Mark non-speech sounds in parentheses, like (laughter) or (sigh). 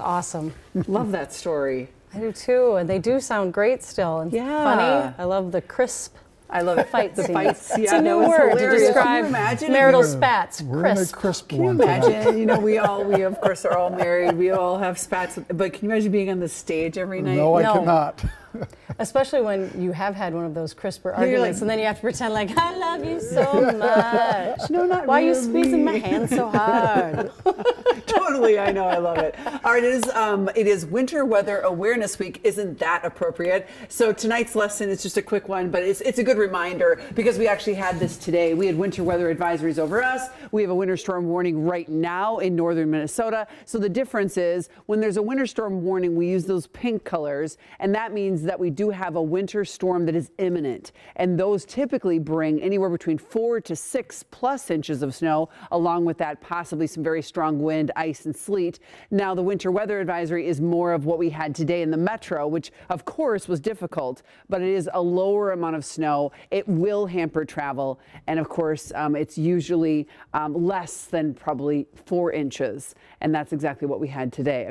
awesome. Love that story. I do too, and they do sound great still and yeah. funny. I love the crisp. I love it. Fight the fights. Yeah, it's a new word to describe marital spats. We're crisp. in the crisp can You imagine, you know, we all, we of course are all married. We all have spats. But can you imagine being on the stage every night? No, I no. cannot. Especially when you have had one of those crisper arguments, like, and then you have to pretend like I love you so (laughs) much. no, not Why really. are you squeezing my hand so hard? (laughs) (laughs) totally. I know. I love it. All right. It is, um, it is Winter Weather Awareness Week. Isn't that appropriate? So tonight's lesson is just a quick one, but it's, it's a good reminder because we actually had this today. We had winter weather advisories over us. We have a winter storm warning right now in northern Minnesota. So the difference is when there's a winter storm warning, we use those pink colors, and that means that we do have a winter storm that is imminent. And those typically bring anywhere between four to six plus inches of snow, along with that, possibly some very strong wind ice and sleet. Now the winter weather advisory is more of what we had today in the metro, which of course was difficult, but it is a lower amount of snow. It will hamper travel. And of course, um, it's usually um, less than probably four inches. And that's exactly what we had today.